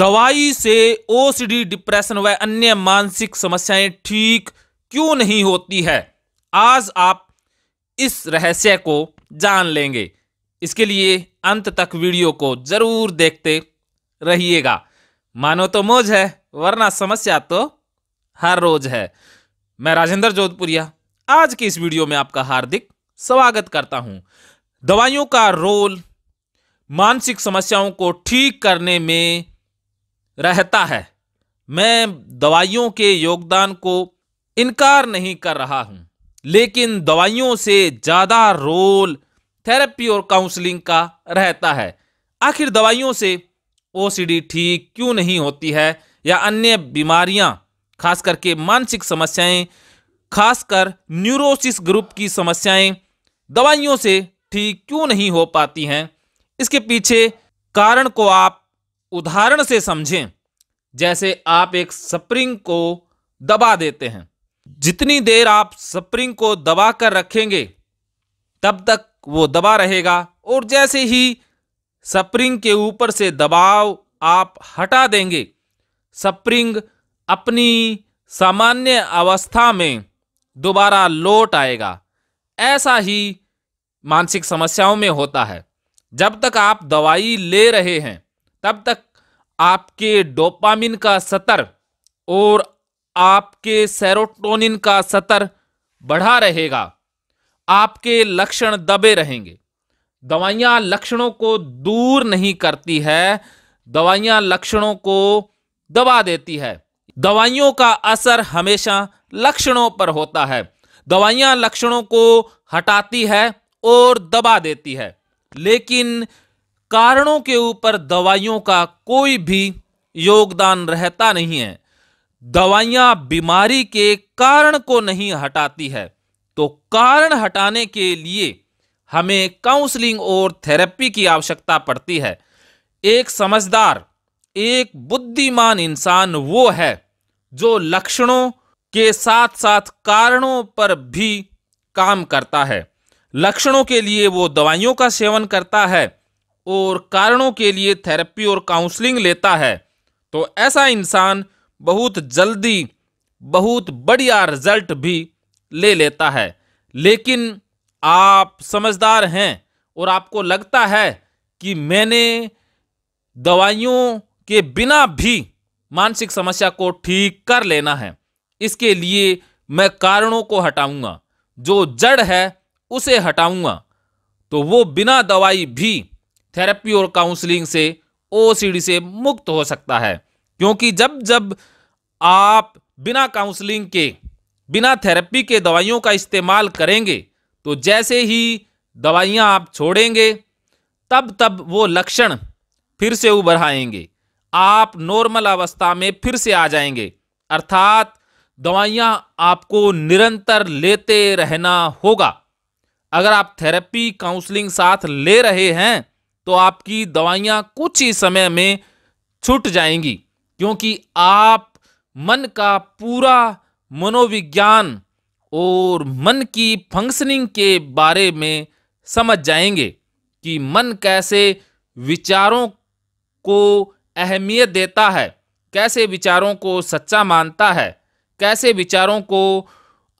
दवाई से OCD depression व अन्य मानसिक समस्याएं ठीक क्यों नहीं होती है आज आप इस रहस्य को जान लेंगे इसके लिए अंत तक वीडियो को जरूर देखते रहिएगा मानो तो मौज है वरना समस्या तो हर रोज है मैं राजेंद्र जोधपुरिया आज की इस वीडियो में आपका हार्दिक स्वागत करता हूं दवाइयों का रोल मानसिक समस्याओं को ठीक करने में रहता है मैं दवाइयों के योगदान को इनकार नहीं कर रहा हूँ लेकिन दवाइयों से ज़्यादा रोल थेरेपी और काउंसलिंग का रहता है आखिर दवाइयों से ओसीडी ठीक क्यों नहीं होती है या अन्य बीमारियां खास करके मानसिक समस्याएं खासकर न्यूरोसिस ग्रुप की समस्याएं दवाइयों से ठीक क्यों नहीं हो पाती हैं इसके पीछे कारण को आप उदाहरण से समझें जैसे आप एक स्प्रिंग को दबा देते हैं जितनी देर आप स्प्रिंग को दबा कर रखेंगे तब तक वो दबा रहेगा और जैसे ही स्प्रिंग के ऊपर से दबाव आप हटा देंगे स्प्रिंग अपनी सामान्य अवस्था में दोबारा लौट आएगा ऐसा ही मानसिक समस्याओं में होता है जब तक आप दवाई ले रहे हैं तब तक आपके डोपामिन का सतर और आपके सेरोटोनिन का सतर बढ़ा रहेगा आपके लक्षण दबे रहेंगे दवाइयां लक्षणों को दूर नहीं करती है दवाइयां लक्षणों को दबा देती है दवाइयों का असर हमेशा लक्षणों पर होता है दवाइयां लक्षणों को हटाती है और दबा देती है लेकिन कारणों के ऊपर दवाइयों का कोई भी योगदान रहता नहीं है दवाइयां बीमारी के कारण को नहीं हटाती है तो कारण हटाने के लिए हमें काउंसलिंग और थेरेपी की आवश्यकता पड़ती है एक समझदार एक बुद्धिमान इंसान वो है जो लक्षणों के साथ साथ कारणों पर भी काम करता है लक्षणों के लिए वो दवाइयों का सेवन करता है और कारणों के लिए थेरेपी और काउंसलिंग लेता है तो ऐसा इंसान बहुत जल्दी बहुत बढ़िया रिजल्ट भी ले लेता है लेकिन आप समझदार हैं और आपको लगता है कि मैंने दवाइयों के बिना भी मानसिक समस्या को ठीक कर लेना है इसके लिए मैं कारणों को हटाऊंगा जो जड़ है उसे हटाऊंगा तो वो बिना दवाई भी थेरेपी और काउंसलिंग से ओसीडी से मुक्त हो सकता है क्योंकि जब जब आप बिना काउंसलिंग के बिना थेरेपी के दवाइयों का इस्तेमाल करेंगे तो जैसे ही दवाइयाँ आप छोड़ेंगे तब तब वो लक्षण फिर से उभर आएंगे आप नॉर्मल अवस्था में फिर से आ जाएंगे अर्थात दवाइयाँ आपको निरंतर लेते रहना होगा अगर आप थेरेपी काउंसलिंग साथ ले रहे हैं तो आपकी दवाइयाँ कुछ ही समय में छूट जाएंगी क्योंकि आप मन का पूरा मनोविज्ञान और मन की फंक्शनिंग के बारे में समझ जाएंगे कि मन कैसे विचारों को अहमियत देता है कैसे विचारों को सच्चा मानता है कैसे विचारों को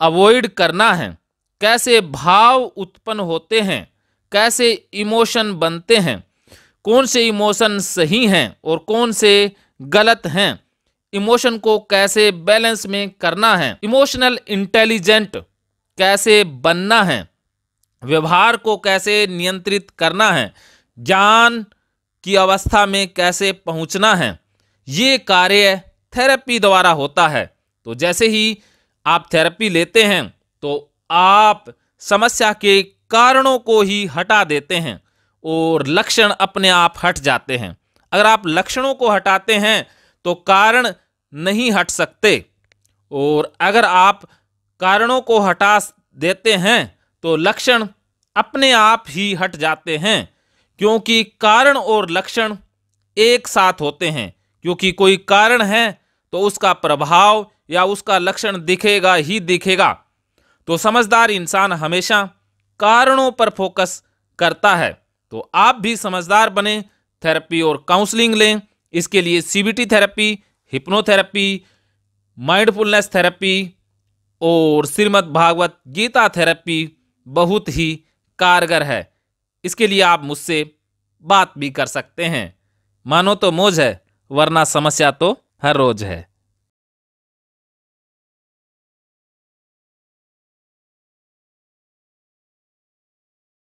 अवॉइड करना है कैसे भाव उत्पन्न होते हैं कैसे इमोशन बनते हैं कौन से इमोशन सही हैं और कौन से गलत हैं इमोशन को कैसे बैलेंस में करना है इमोशनल इंटेलिजेंट कैसे बनना है व्यवहार को कैसे नियंत्रित करना है ज्ञान की अवस्था में कैसे पहुंचना है ये कार्य थेरेपी द्वारा होता है तो जैसे ही आप थेरेपी लेते हैं तो आप समस्या के कारणों को ही हटा देते हैं और लक्षण अपने आप हट जाते हैं अगर आप लक्षणों को हटाते हैं तो कारण नहीं हट सकते और अगर आप कारणों को हटा देते हैं तो लक्षण अपने आप ही हट जाते हैं क्योंकि कारण और लक्षण एक साथ होते हैं क्योंकि कोई कारण है तो उसका प्रभाव या उसका लक्षण दिखेगा ही दिखेगा तो समझदार इंसान हमेशा कारणों पर फोकस करता है तो आप भी समझदार बने थेरेपी और काउंसलिंग लें इसके लिए CBT therapy hypnotherapy mindfulness therapy और श्रीमद् भागवत गीता थेरेपी बहुत ही कारगर है इसके लिए आप मुझसे बात भी कर सकते हैं मानो तो मोज है वरना समस्या तो हर रोज है